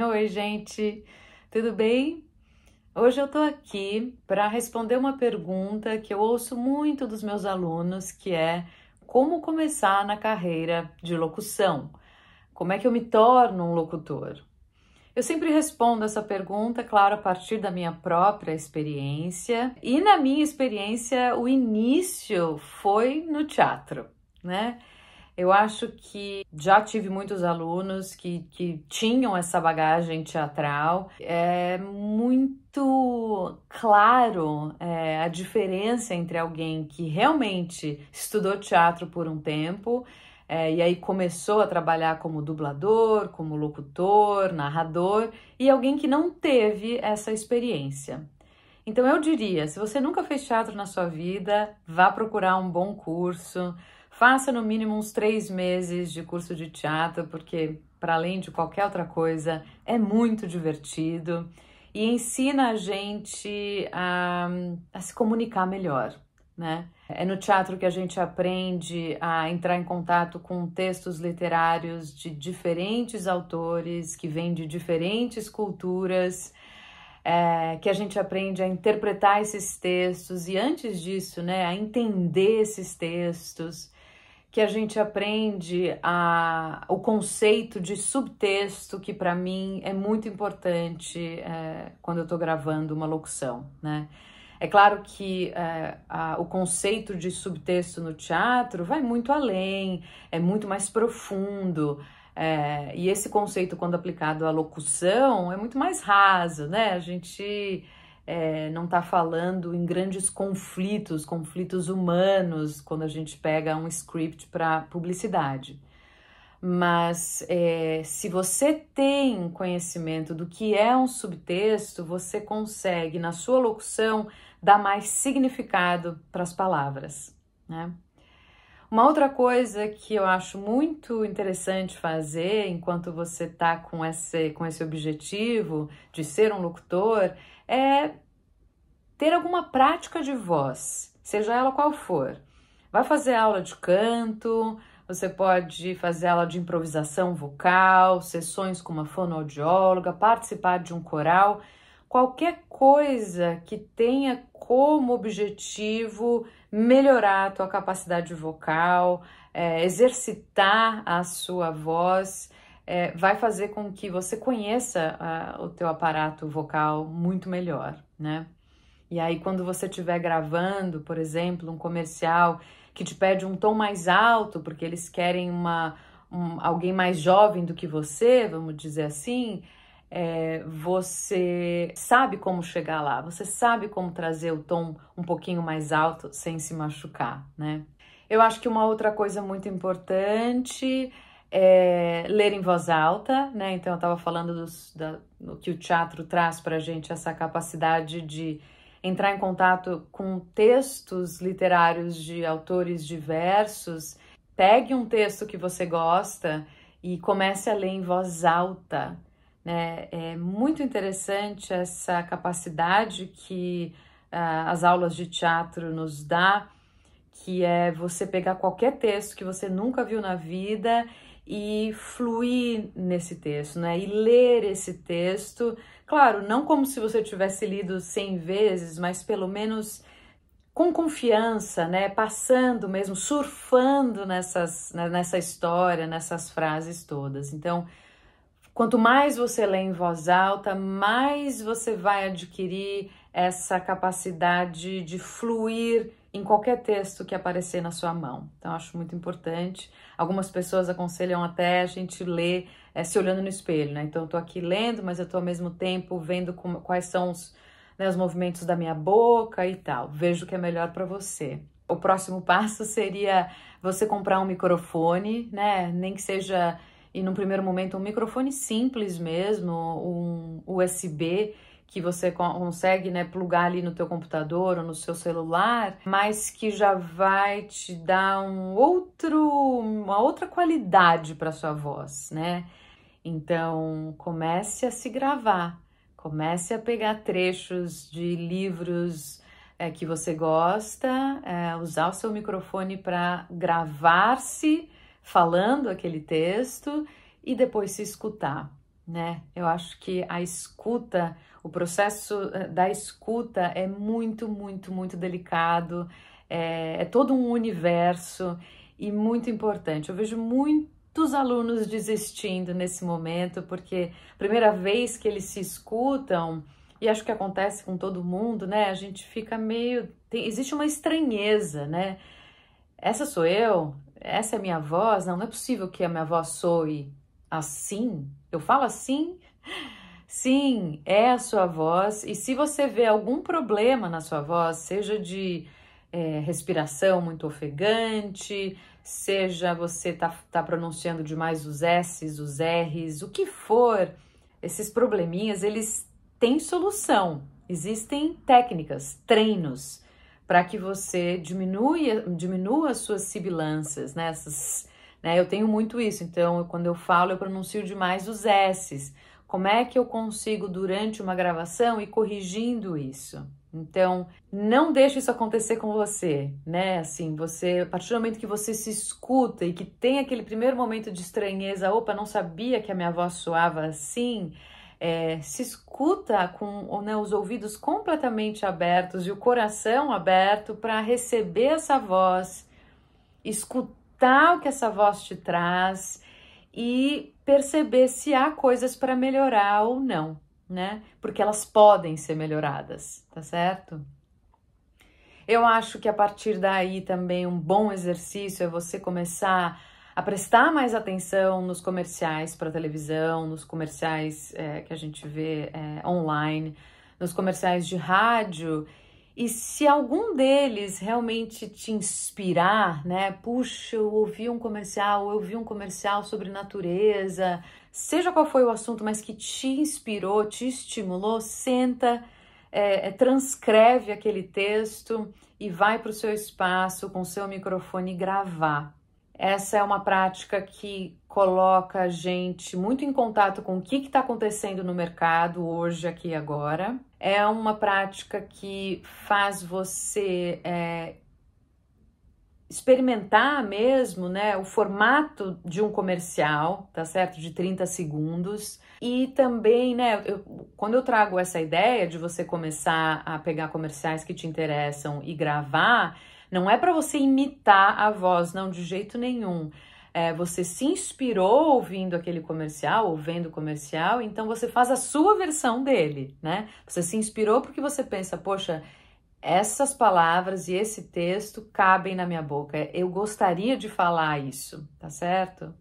Oi, gente, tudo bem? Hoje eu tô aqui para responder uma pergunta que eu ouço muito dos meus alunos, que é como começar na carreira de locução? Como é que eu me torno um locutor? Eu sempre respondo essa pergunta, claro, a partir da minha própria experiência. E na minha experiência, o início foi no teatro, né? Eu acho que já tive muitos alunos que, que tinham essa bagagem teatral. É muito claro é, a diferença entre alguém que realmente estudou teatro por um tempo. É, e aí começou a trabalhar como dublador, como locutor, narrador, e alguém que não teve essa experiência. Então eu diria, se você nunca fez teatro na sua vida, vá procurar um bom curso, Faça no mínimo uns três meses de curso de teatro, porque, para além de qualquer outra coisa, é muito divertido e ensina a gente a, a se comunicar melhor. Né? É no teatro que a gente aprende a entrar em contato com textos literários de diferentes autores, que vêm de diferentes culturas, é, que a gente aprende a interpretar esses textos e, antes disso, né, a entender esses textos que a gente aprende a, o conceito de subtexto, que para mim é muito importante é, quando eu estou gravando uma locução, né? É claro que é, a, o conceito de subtexto no teatro vai muito além, é muito mais profundo. É, e esse conceito, quando aplicado à locução, é muito mais raso, né? A gente é, não está falando em grandes conflitos, conflitos humanos, quando a gente pega um script para publicidade. Mas é, se você tem conhecimento do que é um subtexto, você consegue, na sua locução, dar mais significado para as palavras. Né? Uma outra coisa que eu acho muito interessante fazer enquanto você está com esse, com esse objetivo de ser um locutor é ter alguma prática de voz, seja ela qual for. Vai fazer aula de canto, você pode fazer aula de improvisação vocal, sessões com uma fonoaudióloga, participar de um coral qualquer coisa que tenha como objetivo melhorar a tua capacidade vocal, é, exercitar a sua voz, é, vai fazer com que você conheça a, o teu aparato vocal muito melhor, né? E aí, quando você estiver gravando, por exemplo, um comercial que te pede um tom mais alto, porque eles querem uma, um, alguém mais jovem do que você, vamos dizer assim, é, você sabe como chegar lá, você sabe como trazer o tom um pouquinho mais alto sem se machucar, né? Eu acho que uma outra coisa muito importante é ler em voz alta, né? Então eu estava falando da, do que o teatro traz para a gente essa capacidade de entrar em contato com textos literários de autores diversos. Pegue um texto que você gosta e comece a ler em voz alta né? É muito interessante essa capacidade que uh, as aulas de teatro nos dá, que é você pegar qualquer texto que você nunca viu na vida e fluir nesse texto, né? E ler esse texto, claro, não como se você tivesse lido 100 vezes, mas pelo menos com confiança, né? Passando mesmo, surfando nessas, né, nessa história, nessas frases todas. Então, Quanto mais você lê em voz alta, mais você vai adquirir essa capacidade de fluir em qualquer texto que aparecer na sua mão. Então, acho muito importante. Algumas pessoas aconselham até a gente ler é, se olhando no espelho, né? Então, eu tô aqui lendo, mas eu tô ao mesmo tempo vendo como, quais são os, né, os movimentos da minha boca e tal. Vejo o que é melhor para você. O próximo passo seria você comprar um microfone, né? Nem que seja e num primeiro momento um microfone simples mesmo, um USB que você consegue né, plugar ali no teu computador ou no seu celular, mas que já vai te dar um outro, uma outra qualidade para sua voz, né? Então comece a se gravar, comece a pegar trechos de livros é, que você gosta, é, usar o seu microfone para gravar-se falando aquele texto e depois se escutar, né? Eu acho que a escuta, o processo eh, da escuta é muito, muito, muito delicado, é, é todo um universo e muito importante. Eu vejo muitos alunos desistindo nesse momento, porque primeira vez que eles se escutam, e acho que acontece com todo mundo, né? A gente fica meio. Tem, existe uma estranheza, né? Essa sou eu? essa é minha voz, não, não é possível que a minha voz soe assim. Eu falo assim? Sim, é a sua voz. E se você vê algum problema na sua voz, seja de é, respiração muito ofegante, seja você tá, tá pronunciando demais os S's, os R's, o que for, esses probleminhas, eles têm solução. Existem técnicas, treinos para que você diminua, diminua as suas sibilâncias, né? Essas, né? Eu tenho muito isso, então quando eu falo eu pronuncio demais os S's. Como é que eu consigo durante uma gravação e corrigindo isso? Então, não deixe isso acontecer com você, né? Assim, você, a partir do momento que você se escuta e que tem aquele primeiro momento de estranheza, opa, não sabia que a minha voz soava assim, é, se escuta com né, os ouvidos completamente abertos e o coração aberto para receber essa voz, escutar o que essa voz te traz e perceber se há coisas para melhorar ou não, né? Porque elas podem ser melhoradas, tá certo? Eu acho que a partir daí também um bom exercício é você começar a prestar mais atenção nos comerciais para televisão, nos comerciais é, que a gente vê é, online, nos comerciais de rádio. E se algum deles realmente te inspirar, né? Puxa, eu ouvi um comercial, eu vi um comercial sobre natureza, seja qual foi o assunto, mas que te inspirou, te estimulou, senta, é, é transcreve aquele texto e vai para o seu espaço com o seu microfone gravar essa é uma prática que coloca a gente muito em contato com o que está acontecendo no mercado hoje, aqui e agora. É uma prática que faz você é, experimentar mesmo né, o formato de um comercial, tá certo? De 30 segundos. E também, né, eu, quando eu trago essa ideia de você começar a pegar comerciais que te interessam e gravar, não é para você imitar a voz, não, de jeito nenhum. É, você se inspirou ouvindo aquele comercial ou vendo o comercial, então você faz a sua versão dele, né? Você se inspirou porque você pensa, poxa, essas palavras e esse texto cabem na minha boca. Eu gostaria de falar isso, tá certo?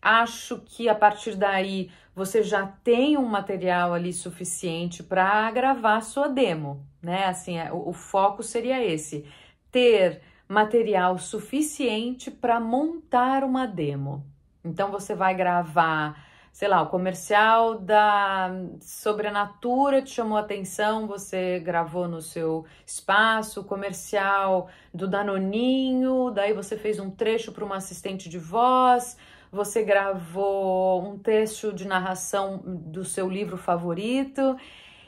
Acho que a partir daí você já tem um material ali suficiente para gravar sua demo, né? Assim, é, o, o foco seria esse ter material suficiente para montar uma demo. Então você vai gravar, sei lá, o comercial da Sobrenatura te chamou a atenção, você gravou no seu espaço, o comercial do Danoninho, daí você fez um trecho para uma assistente de voz, você gravou um trecho de narração do seu livro favorito.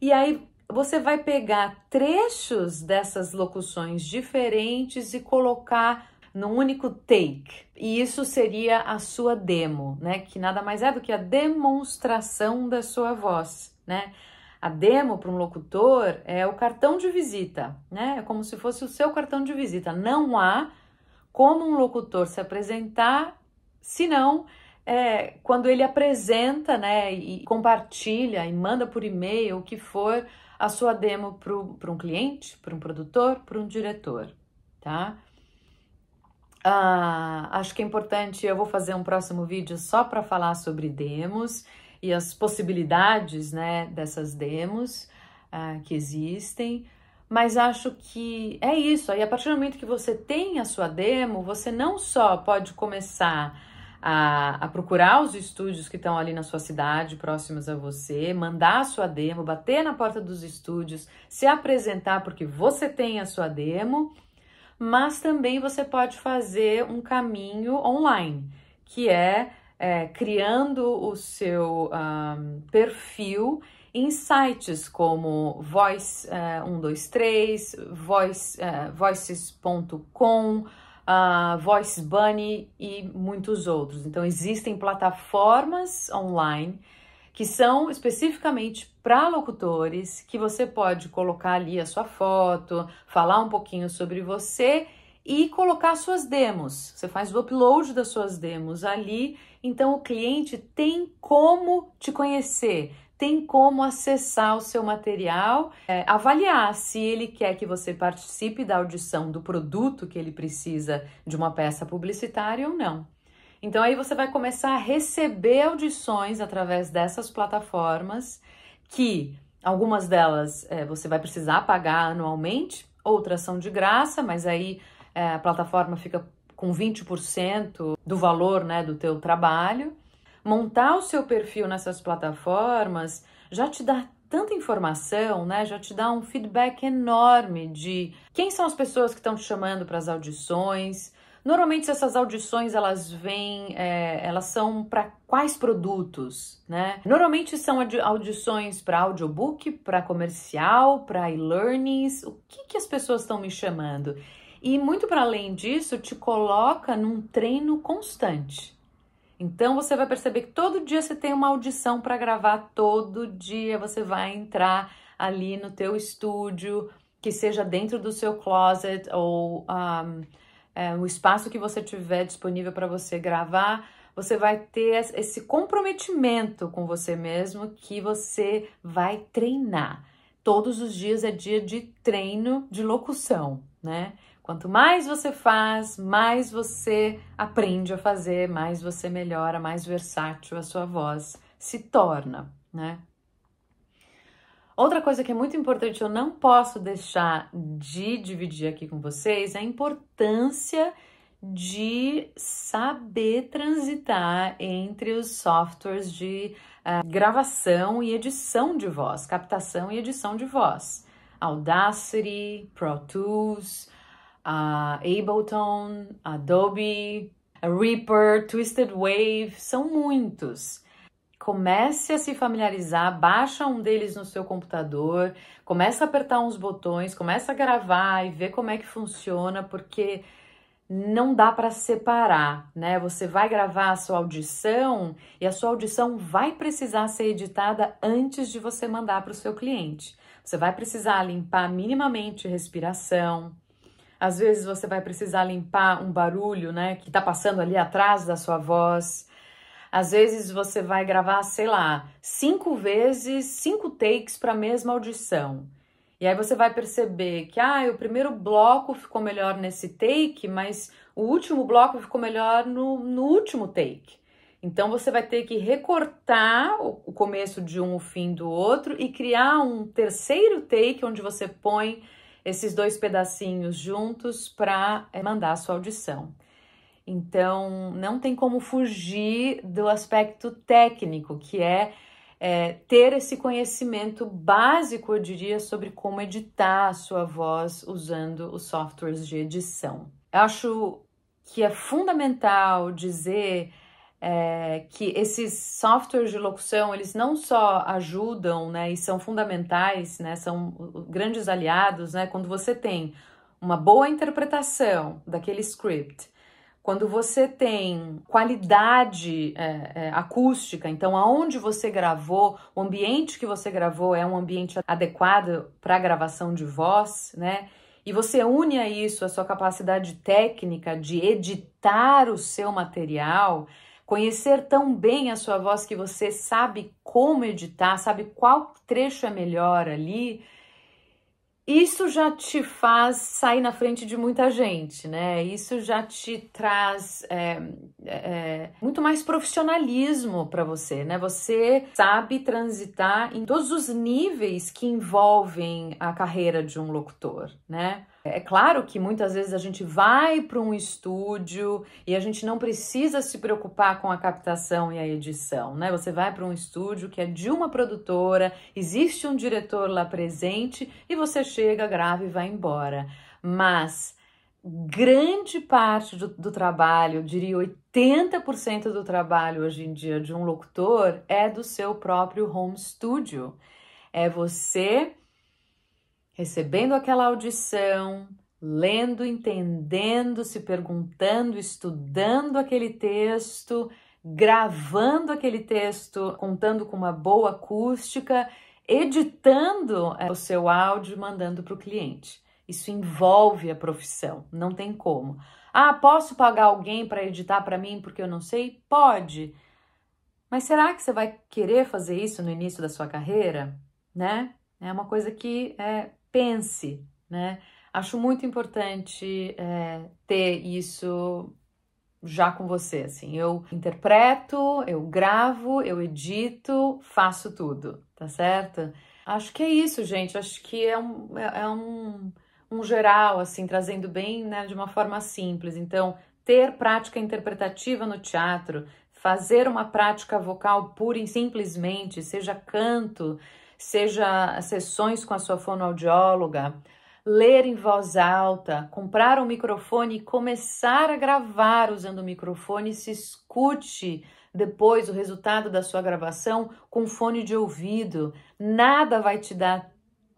E aí você vai pegar trechos dessas locuções diferentes e colocar num único take. E isso seria a sua demo, né? Que nada mais é do que a demonstração da sua voz, né? A demo para um locutor é o cartão de visita, né? É como se fosse o seu cartão de visita. Não há como um locutor se apresentar se não é, quando ele apresenta, né, e compartilha e manda por e-mail o que for a sua demo para um cliente, para um produtor, para um diretor, tá? Ah, acho que é importante, eu vou fazer um próximo vídeo só para falar sobre demos e as possibilidades, né, dessas demos ah, que existem. Mas acho que é isso. Aí, a partir do momento que você tem a sua demo, você não só pode começar a, a procurar os estúdios que estão ali na sua cidade, próximos a você, mandar a sua demo, bater na porta dos estúdios, se apresentar porque você tem a sua demo, mas também você pode fazer um caminho online, que é, é criando o seu um, perfil em sites como Voice123, uh, eh, uh, eh, voices.com, uh, Voice Bunny e muitos outros. Então, existem plataformas online que são especificamente para locutores, que você pode colocar ali a sua foto, falar um pouquinho sobre você e colocar suas demos. Você faz o upload das suas demos ali, então o cliente tem como te conhecer, tem como acessar o seu material, é, avaliar se ele quer que você participe da audição do produto que ele precisa de uma peça publicitária ou não. Então aí você vai começar a receber audições através dessas plataformas que algumas delas é, você vai precisar pagar anualmente, outras são de graça, mas aí é, a plataforma fica com 20% do valor né, do teu trabalho montar o seu perfil nessas plataformas já te dá tanta informação, né? Já te dá um feedback enorme de quem são as pessoas que estão te chamando para as audições. Normalmente essas audições elas vêm, é, elas são para quais produtos, né? Normalmente são audições para audiobook, para comercial, para e-learnings. O que, que as pessoas estão me chamando? E muito para além disso, te coloca num treino constante. Então você vai perceber que todo dia você tem uma audição para gravar, todo dia você vai entrar ali no teu estúdio, que seja dentro do seu closet ou um, é, o espaço que você tiver disponível para você gravar, você vai ter esse comprometimento com você mesmo que você vai treinar. Todos os dias é dia de treino de locução, né? Quanto mais você faz, mais você aprende a fazer, mais você melhora, mais versátil a sua voz se torna, né? Outra coisa que é muito importante, eu não posso deixar de dividir aqui com vocês, é a importância de saber transitar entre os softwares de uh, gravação e edição de voz, captação e edição de voz. Audacity, Pro Tools, a Ableton, Adobe, a Reaper, Twisted Wave, são muitos. Comece a se familiarizar, baixa um deles no seu computador, começa a apertar uns botões, começa a gravar e ver como é que funciona, porque não dá para separar, né? Você vai gravar a sua audição e a sua audição vai precisar ser editada antes de você mandar para o seu cliente. Você vai precisar limpar minimamente respiração, às vezes você vai precisar limpar um barulho, né, que está passando ali atrás da sua voz. Às vezes você vai gravar, sei lá, cinco vezes, cinco takes para a mesma audição. E aí você vai perceber que, ah, o primeiro bloco ficou melhor nesse take, mas o último bloco ficou melhor no, no último take. Então você vai ter que recortar o começo de um, o fim do outro e criar um terceiro take onde você põe esses dois pedacinhos juntos para eh, mandar a sua audição. Então, não tem como fugir do aspecto técnico, que é, é, ter esse conhecimento básico, eu diria, sobre como editar a sua voz usando os softwares de edição. Eu acho que é fundamental dizer é, que esses softwares de locução eles não só ajudam né, e são fundamentais, né, são grandes aliados né, quando você tem uma boa interpretação daquele script, quando você tem qualidade é, é, acústica, então aonde você gravou, o ambiente que você gravou é um ambiente adequado para gravação de voz, né? E você une a isso a sua capacidade técnica de editar o seu material, Conhecer tão bem a sua voz que você sabe como editar, sabe qual trecho é melhor ali, isso já te faz sair na frente de muita gente, né? Isso já te traz é, é, é, muito mais profissionalismo para você, né? Você sabe transitar em todos os níveis que envolvem a carreira de um locutor, né? É claro que muitas vezes a gente vai para um estúdio e a gente não precisa se preocupar com a captação e a edição, né? Você vai para um estúdio que é de uma produtora, existe um diretor lá presente e você chega, grava e vai embora. Mas grande parte do, do trabalho, diria 80% do trabalho hoje em dia de um locutor é do seu próprio home studio. É você recebendo aquela audição, lendo, entendendo, se perguntando, estudando aquele texto, gravando aquele texto, contando com uma boa acústica, editando é, o seu áudio e mandando para o cliente. Isso envolve a profissão, não tem como. Ah, posso pagar alguém para editar para mim porque eu não sei? Pode. Mas será que você vai querer fazer isso no início da sua carreira? Né? É uma coisa que é, pense, né? Acho muito importante é, ter isso já com você, assim. Eu interpreto, eu gravo, eu edito, faço tudo, tá certo? Acho que é isso, gente. Acho que é um, é, é um um geral, assim, trazendo bem né, de uma forma simples. Então, ter prática interpretativa no teatro, fazer uma prática vocal pura e simplesmente, seja canto, seja sessões com a sua fonoaudióloga, ler em voz alta, comprar um microfone e começar a gravar usando o microfone, se escute depois o resultado da sua gravação com fone de ouvido. Nada vai te dar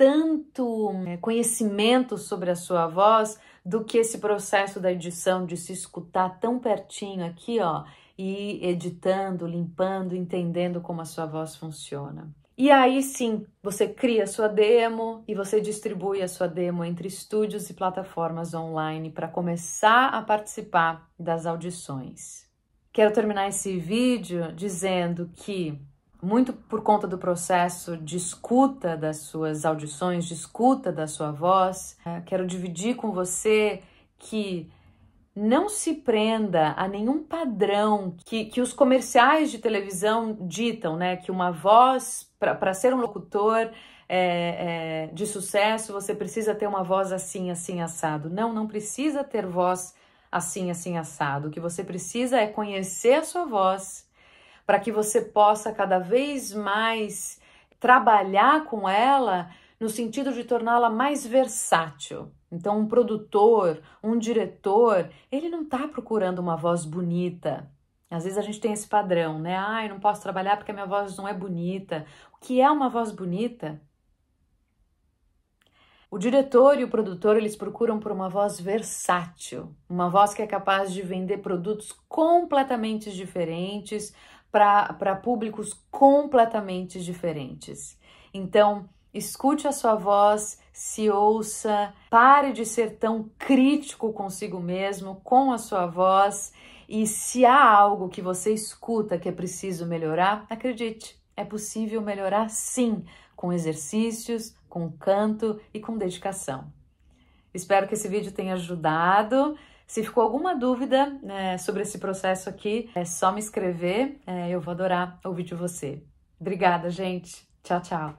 tanto eh, conhecimento sobre a sua voz do que esse processo da edição de se escutar tão pertinho aqui, ó, e editando, limpando, entendendo como a sua voz funciona. E aí sim, você cria a sua demo e você distribui a sua demo entre estúdios e plataformas online para começar a participar das audições. Quero terminar esse vídeo dizendo que muito por conta do processo de escuta das suas audições, de escuta da sua voz. Eh, quero dividir com você que não se prenda a nenhum padrão que, que os comerciais de televisão ditam, né? Que uma voz, para ser um locutor é, é, de sucesso, você precisa ter uma voz assim, assim, assado. Não, não precisa ter voz assim, assim, assado. O que você precisa é conhecer a sua voz para que você possa cada vez mais trabalhar com ela no sentido de torná-la mais versátil. Então, um produtor, um diretor, ele não está procurando uma voz bonita. Às vezes a gente tem esse padrão, né? Ah, eu não posso trabalhar porque a minha voz não é bonita. O que é uma voz bonita? O diretor e o produtor, eles procuram por uma voz versátil, uma voz que é capaz de vender produtos completamente diferentes, para públicos completamente diferentes. Então, escute a sua voz, se ouça, pare de ser tão crítico consigo mesmo, com a sua voz, e se há algo que você escuta que é preciso melhorar, acredite, é possível melhorar sim, com exercícios, com canto e com dedicação. Espero que esse vídeo tenha ajudado. Se ficou alguma dúvida né, sobre esse processo aqui, é só me escrever, é, eu vou adorar ouvir de você. Obrigada, gente. Tchau, tchau.